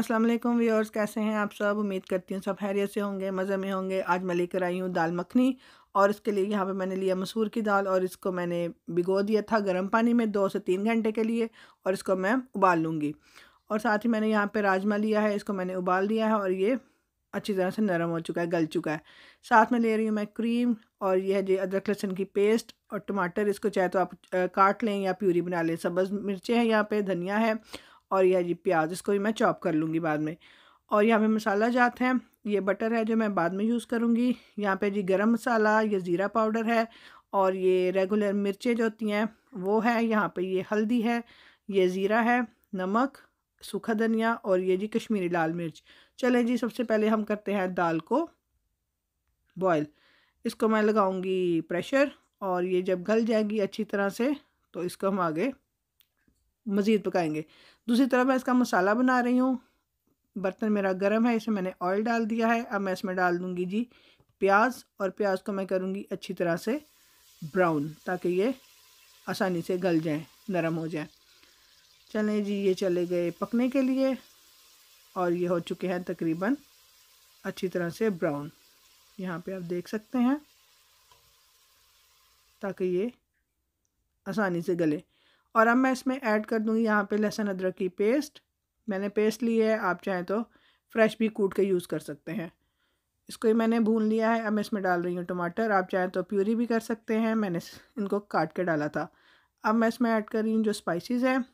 अस्सलाम वालेकुम व्यूअर्स कैसे हैं आप सब उम्मीद करती हूँ सब हैरियत से होंगे मज़े में होंगे आज मैं लेकर आई हूँ दाल मखनी और इसके लिए यहाँ पे मैंने लिया मसूर की दाल और इसको मैंने भिगो दिया था गर्म पानी में दो से तीन घंटे के लिए और इसको मैं उबाल लूँगी और साथ ही मैंने यहाँ पर राजमा लिया है इसको मैंने उबाल दिया है और ये अच्छी तरह से नरम हो चुका है गल चुका है साथ में ले रही हूँ मैं क्रीम और यह है जी अदरक लहसुन की पेस्ट और टमाटर इसको चाहे तो आप काट लें या प्यूरी बना लें सब्ज़ मिर्चें हैं यहाँ पे धनिया है और यह जी प्याज इसको भी मैं चॉप कर लूँगी बाद में और यहाँ पे मसाला जात है ये बटर है जो मैं बाद में यूज़ करूँगी यहाँ पे जी गरम मसाला ये ज़ीरा पाउडर है और ये रेगुलर मिर्चें जो होती हैं वो है यहाँ पे ये हल्दी है ये ज़ीरा है नमक सूखा धनिया और ये जी कश्मीरी लाल मिर्च चलें जी सबसे पहले हम करते हैं दाल को बॉयल इसको मैं लगाऊँगी प्रेशर और ये जब गल जाएगी अच्छी तरह से तो इसको हम आगे मज़ीद पकाएंगे दूसरी तरफ मैं इसका मसाला बना रही हूँ बर्तन मेरा गर्म है इसमें मैंने ऑयल डाल दिया है अब मैं इसमें डाल दूँगी जी प्याज और प्याज को मैं करूँगी अच्छी तरह से ब्राउन ताकि ये आसानी से गल जाए नरम हो जाए चलें जी ये चले गए पकने के लिए और ये हो चुके हैं तकरीबन अच्छी तरह से ब्राउन यहाँ पे आप देख सकते हैं ताकि ये आसानी से गले और अब मैं इसमें ऐड कर दूँगी यहाँ पे लहसुन अदरक की पेस्ट मैंने पेस्ट ली है आप चाहें तो फ्रेश भी कूट के यूज़ कर सकते हैं इसको ही मैंने भून लिया है अब मैं इसमें डाल रही हूँ टमाटर आप चाहें तो प्यूरी भी कर सकते हैं मैंने इनको काट के डाला था अब मैं इसमें ऐड कर रही हूँ जो स्पाइसेस हैं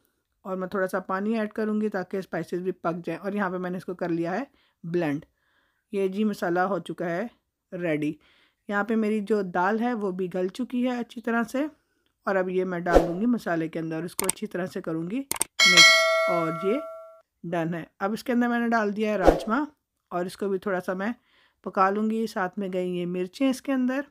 और मैं थोड़ा सा पानी ऐड करूँगी ताकि स्पाइसेस भी पक जाएँ और यहाँ पे मैंने इसको कर लिया है ब्लेंड ये जी मसाला हो चुका है रेडी यहाँ पर मेरी जो दाल है वो भी गल चुकी है अच्छी तरह से और अब ये मैं डाल दूँगी मसाले के अंदर इसको अच्छी तरह से करूँगी मिक्स और ये डन है अब इसके अंदर मैंने डाल दिया है राजमा और इसको भी थोड़ा सा मैं पका लूँगी साथ में गई ये मिर्चें इसके अंदर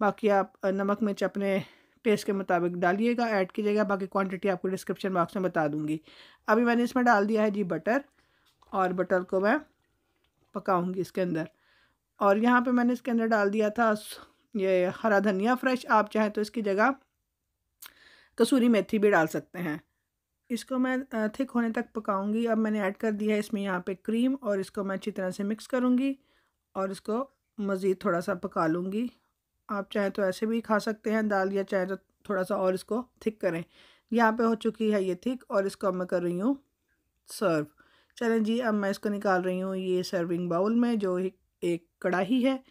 बाकी आप नमक मिर्च अपने टेस्ट के मुताबिक डालिएगा ऐड कीजिएगा बाकी क्वांटिटी आपको डिस्क्रिप्शन बॉक्स में बता दूंगी अभी मैंने इसमें डाल दिया है जी बटर और बटर को मैं पकाऊंगी इसके अंदर और यहाँ पे मैंने इसके अंदर डाल दिया था ये हरा धनिया फ्रेश आप चाहें तो इसकी जगह कसूरी मेथी भी डाल सकते हैं इसको मैं थिक होने तक पकाऊंगी अब मैंने ऐड कर दिया है इसमें यहाँ पे क्रीम और इसको मैं अच्छी तरह से मिक्स करूँगी और इसको मज़ीद थोड़ा सा पका लूँगी आप चाहें तो ऐसे भी खा सकते हैं दाल या चाहे तो थोड़ा सा और इसको थिक करें यहाँ पे हो चुकी है ये थिक और इसको अब मैं कर रही हूँ सर्व चलें जी अब मैं इसको निकाल रही हूँ ये सर्विंग बाउल में जो एक कढ़ाही है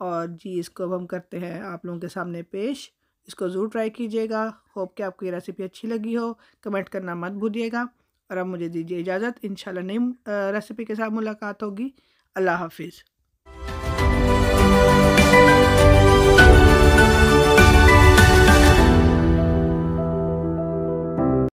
और जी इसको अब हम करते हैं आप लोगों के सामने पेश इसको ज़रूर ट्राई कीजिएगा होप कि आपको ये रेसिपी अच्छी लगी हो कमेंट करना मत भूलिएगा और अब मुझे दीजिए इजाज़त इन नई रेसिपी के साथ मुलाकात होगी अल्लाह हाफिज़